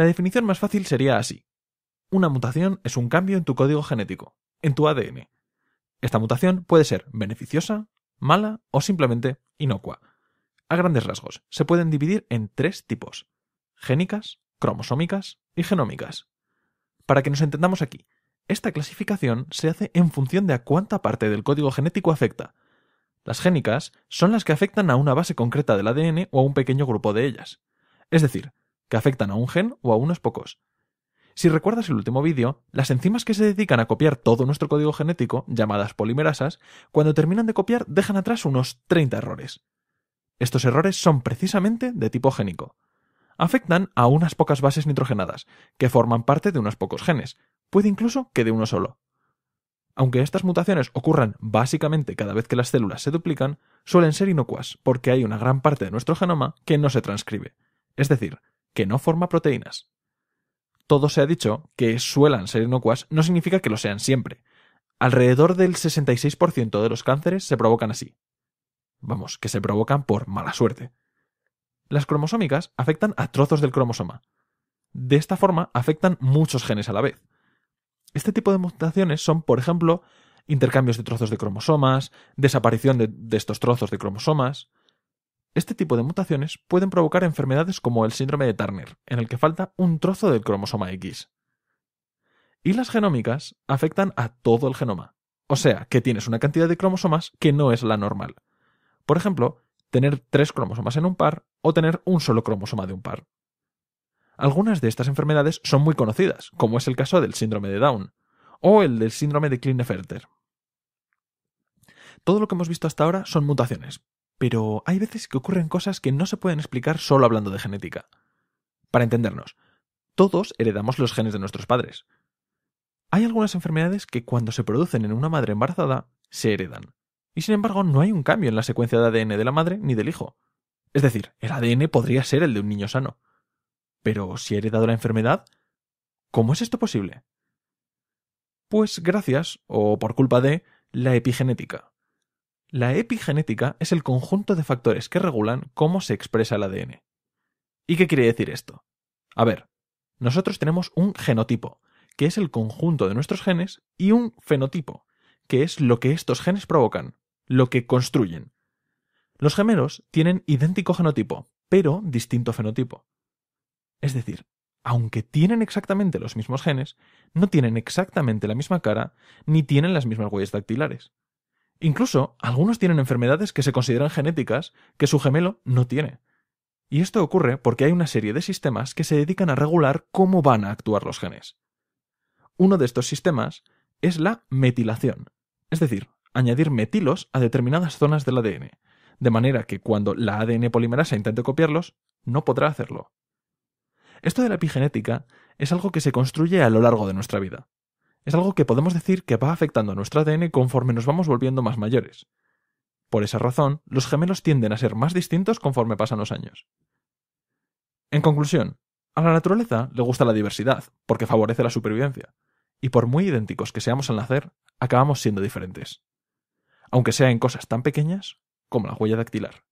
La definición más fácil sería así. Una mutación es un cambio en tu código genético, en tu ADN. Esta mutación puede ser beneficiosa, mala o simplemente inocua. A grandes rasgos, se pueden dividir en tres tipos. Génicas, cromosómicas y genómicas. Para que nos entendamos aquí, esta clasificación se hace en función de a cuánta parte del código genético afecta. Las génicas son las que afectan a una base concreta del ADN o a un pequeño grupo de ellas. Es decir, que afectan a un gen o a unos pocos. Si recuerdas el último vídeo, las enzimas que se dedican a copiar todo nuestro código genético, llamadas polimerasas, cuando terminan de copiar dejan atrás unos 30 errores. Estos errores son precisamente de tipo génico. Afectan a unas pocas bases nitrogenadas, que forman parte de unos pocos genes, puede incluso que de uno solo. Aunque estas mutaciones ocurran básicamente cada vez que las células se duplican, suelen ser inocuas porque hay una gran parte de nuestro genoma que no se transcribe. Es decir, que no forma proteínas. Todo se ha dicho que suelan ser inocuas no significa que lo sean siempre. Alrededor del 66% de los cánceres se provocan así. Vamos, que se provocan por mala suerte. Las cromosómicas afectan a trozos del cromosoma. De esta forma afectan muchos genes a la vez. Este tipo de mutaciones son, por ejemplo, intercambios de trozos de cromosomas, desaparición de, de estos trozos de cromosomas, este tipo de mutaciones pueden provocar enfermedades como el síndrome de Turner, en el que falta un trozo del cromosoma X. Y las genómicas afectan a todo el genoma, o sea, que tienes una cantidad de cromosomas que no es la normal. Por ejemplo, tener tres cromosomas en un par o tener un solo cromosoma de un par. Algunas de estas enfermedades son muy conocidas, como es el caso del síndrome de Down o el del síndrome de Klinefelter. Todo lo que hemos visto hasta ahora son mutaciones, pero hay veces que ocurren cosas que no se pueden explicar solo hablando de genética. Para entendernos, todos heredamos los genes de nuestros padres. Hay algunas enfermedades que cuando se producen en una madre embarazada, se heredan. Y sin embargo, no hay un cambio en la secuencia de ADN de la madre ni del hijo. Es decir, el ADN podría ser el de un niño sano. Pero si ha heredado la enfermedad, ¿cómo es esto posible? Pues gracias, o por culpa de, la epigenética. La epigenética es el conjunto de factores que regulan cómo se expresa el ADN. ¿Y qué quiere decir esto? A ver, nosotros tenemos un genotipo, que es el conjunto de nuestros genes, y un fenotipo, que es lo que estos genes provocan, lo que construyen. Los gemelos tienen idéntico genotipo, pero distinto fenotipo. Es decir, aunque tienen exactamente los mismos genes, no tienen exactamente la misma cara, ni tienen las mismas huellas dactilares. Incluso algunos tienen enfermedades que se consideran genéticas que su gemelo no tiene. Y esto ocurre porque hay una serie de sistemas que se dedican a regular cómo van a actuar los genes. Uno de estos sistemas es la metilación, es decir, añadir metilos a determinadas zonas del ADN, de manera que cuando la ADN polimerasa intente copiarlos, no podrá hacerlo. Esto de la epigenética es algo que se construye a lo largo de nuestra vida es algo que podemos decir que va afectando a nuestro ADN conforme nos vamos volviendo más mayores. Por esa razón, los gemelos tienden a ser más distintos conforme pasan los años. En conclusión, a la naturaleza le gusta la diversidad, porque favorece la supervivencia, y por muy idénticos que seamos al nacer, acabamos siendo diferentes, aunque sea en cosas tan pequeñas como la huella dactilar.